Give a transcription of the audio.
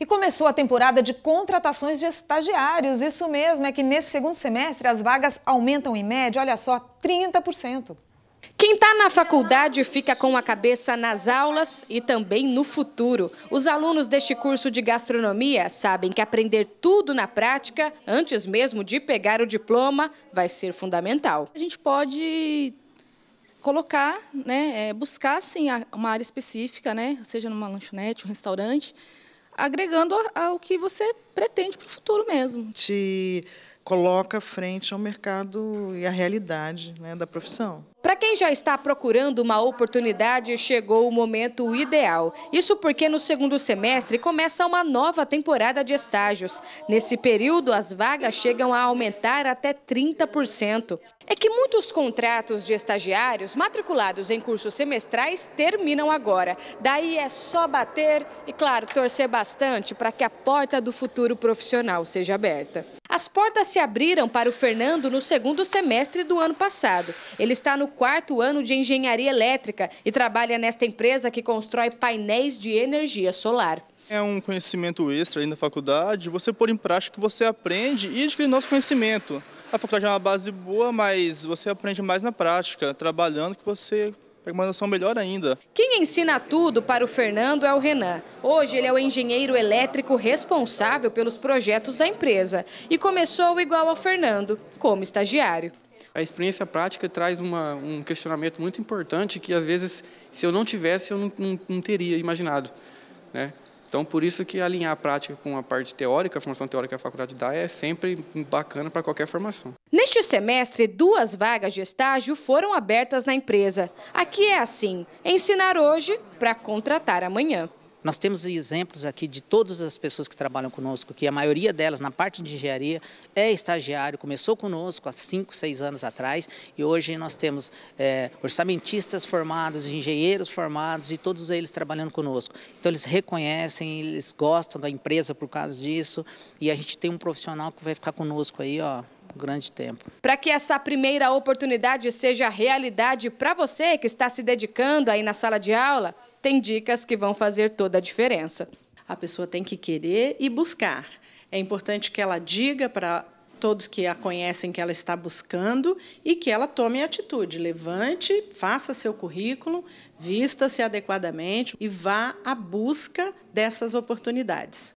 E começou a temporada de contratações de estagiários. Isso mesmo, é que nesse segundo semestre as vagas aumentam em média, olha só, 30%. Quem está na faculdade fica com a cabeça nas aulas e também no futuro. Os alunos deste curso de gastronomia sabem que aprender tudo na prática, antes mesmo de pegar o diploma, vai ser fundamental. A gente pode colocar, né, é, buscar sim uma área específica, né, seja numa lanchonete, um restaurante, agregando ao que você pretende para o futuro mesmo. Te coloca frente ao mercado e à realidade né, da profissão. Para quem já está procurando uma oportunidade, chegou o momento ideal. Isso porque no segundo semestre começa uma nova temporada de estágios. Nesse período, as vagas chegam a aumentar até 30%. É que muitos contratos de estagiários matriculados em cursos semestrais terminam agora. Daí é só bater e, claro, torcer bastante para que a porta do futuro profissional seja aberta. As portas se se abriram para o Fernando no segundo semestre do ano passado. Ele está no quarto ano de engenharia elétrica e trabalha nesta empresa que constrói painéis de energia solar. É um conhecimento extra aí na faculdade, você pôr em prática o que você aprende e adquirir nosso conhecimento. A faculdade é uma base boa, mas você aprende mais na prática, trabalhando que você para melhor ainda. Quem ensina tudo para o Fernando é o Renan. Hoje ele é o engenheiro elétrico responsável pelos projetos da empresa e começou igual ao Fernando, como estagiário. A experiência prática traz uma, um questionamento muito importante que às vezes, se eu não tivesse, eu não, não, não teria imaginado. Né? Então, por isso que alinhar a prática com a parte teórica, a formação teórica que a faculdade dá, é sempre bacana para qualquer formação. Neste semestre, duas vagas de estágio foram abertas na empresa. Aqui é assim, ensinar hoje para contratar amanhã. Nós temos exemplos aqui de todas as pessoas que trabalham conosco, que a maioria delas, na parte de engenharia, é estagiário, começou conosco há 5, 6 anos atrás, e hoje nós temos é, orçamentistas formados, engenheiros formados, e todos eles trabalhando conosco. Então eles reconhecem, eles gostam da empresa por causa disso, e a gente tem um profissional que vai ficar conosco aí, ó, um grande tempo. Para que essa primeira oportunidade seja realidade para você que está se dedicando aí na sala de aula, tem dicas que vão fazer toda a diferença. A pessoa tem que querer e buscar. É importante que ela diga para todos que a conhecem que ela está buscando e que ela tome atitude. Levante, faça seu currículo, vista-se adequadamente e vá à busca dessas oportunidades.